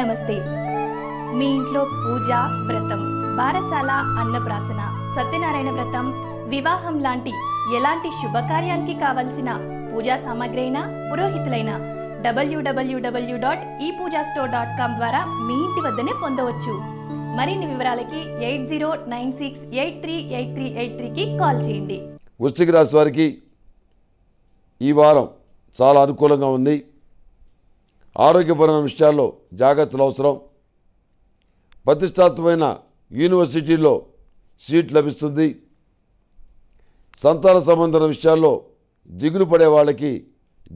నమస్తే మీ ఇంట్లో పూజ వ్రతం బారసాల అన్నప్రాసన సత్యనారాయణ వ్రతం వివాహం లాంటి ఎలాంటి శుభకార్యానికి కావలసిన పూజా సామాగ్రి అయినా పురోహితులైన డబ్ల్యూడబ్ల్యూడబ్ల్యూ డాట్ ఈ పూజా స్టోర్ డాట్ కామ్ ద్వారా మీ ఇంటి వద్దనే పొందవచ్చు మరిన్ని వివరాలకి eight zero nine six eight three eight three eight త్రీకి కాల్ చేయండి వృష్టికి రాసి వారికి ఈ వారం చాలా అనుకూలంగా ఉంది ఆరోగ్యపరమైన విషయాల్లో జాగ్రత్తలు అవసరం ప్రతిష్టాత్మైన యూనివర్సిటీలో సీట్ లభిస్తుంది సంతాన సంబంధాల విషయాల్లో దిగులు పడే వాళ్ళకి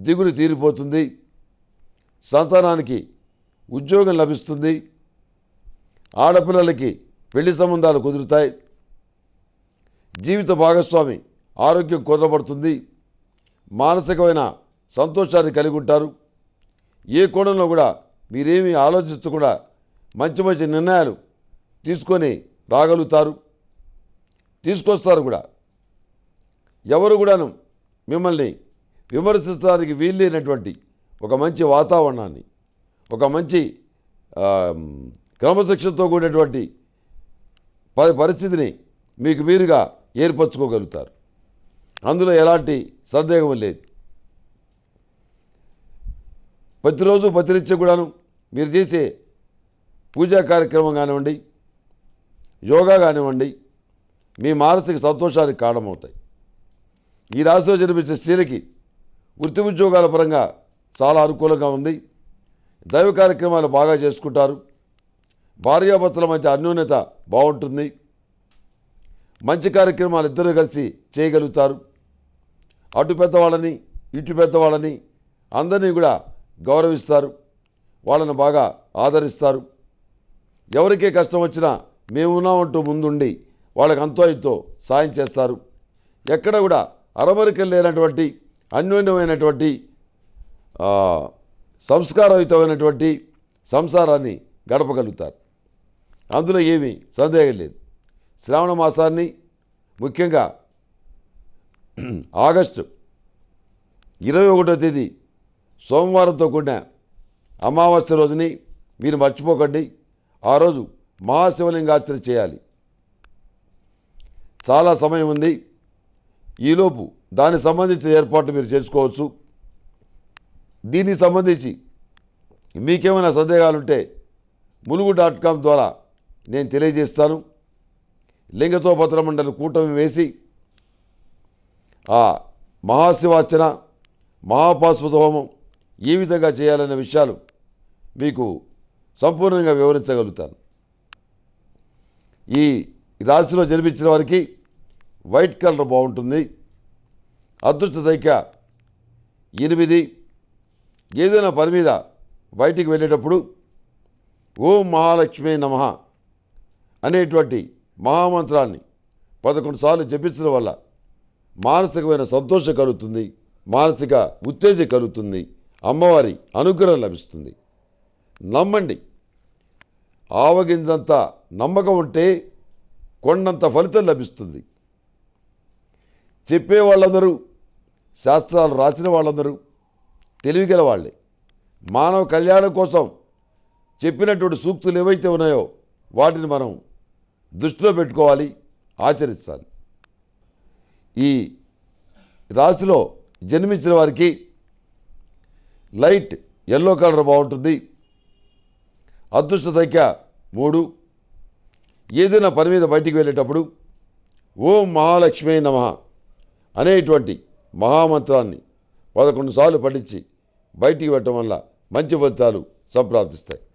దిగులు తీరిపోతుంది సంతానానికి ఉద్యోగం లభిస్తుంది ఆడపిల్లలకి పెళ్లి సంబంధాలు కుదురుతాయి జీవిత భాగస్వామి ఆరోగ్యం కుదరబడుతుంది మానసికమైన సంతోషాన్ని కలిగి ఉంటారు ఏ కోణంలో కూడా మీరేమీ ఆలోచించకుండా మంచి మంచి నిర్ణయాలు తీసుకొని రాగలుగుతారు తీసుకొస్తారు కూడా ఎవరు కూడాను మిమ్మల్ని విమర్శించడానికి వీల్లేనటువంటి ఒక మంచి వాతావరణాన్ని ఒక మంచి క్రమశిక్షణతో కూడినటువంటి పరిస్థితిని మీకు మీరుగా ఏర్పరచుకోగలుగుతారు అందులో ఎలాంటి సందేహం లేదు ప్రతిరోజు ప్రతినిత్యం కూడాను మీరు చేసే పూజా కార్యక్రమం కానివ్వండి యోగా కానివ్వండి మీ మానసిక సంతోషానికి కారణమవుతాయి ఈ రాశిలో జన్మించిన స్త్రీలకి వృత్తి ఉద్యోగాల పరంగా చాలా అనుకూలంగా ఉంది దైవ కార్యక్రమాలు బాగా చేసుకుంటారు భార్యాభర్తల మధ్య అన్యోన్యత బాగుంటుంది మంచి కార్యక్రమాలు ఇద్దరు కలిసి చేయగలుగుతారు అటు పెద్దవాళ్ళని ఇటు పెద్దవాళ్ళని అందరినీ కూడా గౌరవిస్తారు వాళ్ళను బాగా ఆదరిస్తారు ఎవరికే కష్టం వచ్చినా మేమున్నామంటూ ముందుండి వాళ్ళకి అంతో ఇంతో సాయం చేస్తారు ఎక్కడ కూడా అరమరికలు లేనటువంటి అన్యోన్యమైనటువంటి సంస్కారయుతమైనటువంటి సంసారాన్ని గడపగలుగుతారు అందులో ఏమీ సందేహం లేదు శ్రావణ మాసాన్ని ముఖ్యంగా ఆగస్టు ఇరవై ఒకటో తేదీ సోమవారంతో కూడిన అమావాస్య రోజుని మీరు మర్చిపోకండి ఆ రోజు మహాశివలింగార్చన చేయాలి చాలా సమయం ఉంది ఈలోపు దానికి సంబంధించిన ఏర్పాట్లు మీరు చేసుకోవచ్చు దీనికి సంబంధించి మీకేమైనా సందేహాలుంటే ములుగు డాట్ కామ్ ద్వారా నేను తెలియజేస్తాను లింగతో మండలి కూటమి వేసి ఆ మహాశివార్చన మహాపాశ్వత హోమం ఏ విధంగా చేయాలనే విషయాలు మీకు సంపూర్ణంగా వివరించగలుగుతాను ఈ రాశిలో జన్మించిన వారికి వైట్ కలర్ బాగుంటుంది అదృష్ట సంఖ్య ఎనిమిది ఏదైనా పని మీద బయటికి వెళ్ళేటప్పుడు ఓం మహాలక్ష్మి నమ అనేటువంటి మహామంత్రాన్ని పదకొండు సార్లు జపించడం వల్ల మానసికమైన సంతోషం కలుగుతుంది మానసిక ఉత్తేజం కలుగుతుంది అమ్మవారి అనుగ్రహం లభిస్తుంది నమ్మండి ఆవగింజంతా నమ్మకం ఉంటే కొండంత ఫలితం లభిస్తుంది చెప్పే వాళ్ళందరూ శాస్త్రాలు రాసిన వాళ్ళందరూ తెలివిగల వాళ్ళే మానవ కళ్యాణం కోసం చెప్పినటువంటి సూక్తులు ఏవైతే ఉన్నాయో వాటిని మనం దృష్టిలో పెట్టుకోవాలి ఆచరించాలి ఈ రాశిలో జన్మించిన వారికి లైట్ ఎల్లో కలర్ బాగుంటుంది అదృష్ట సంఖ్య మూడు ఏదైనా పని మీద బయటికి వెళ్ళేటప్పుడు ఓం మహాలక్ష్మి నమ అనేటువంటి మహామంత్రాన్ని పదకొండు సార్లు పఠించి బయటికి వెళ్ళటం వల్ల మంచి ఫలితాలు సంప్రాప్తిస్తాయి